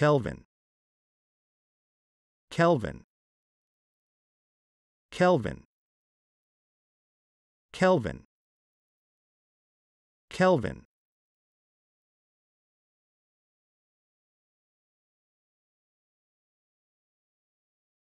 Kelvin Kelvin Kelvin Kelvin Kelvin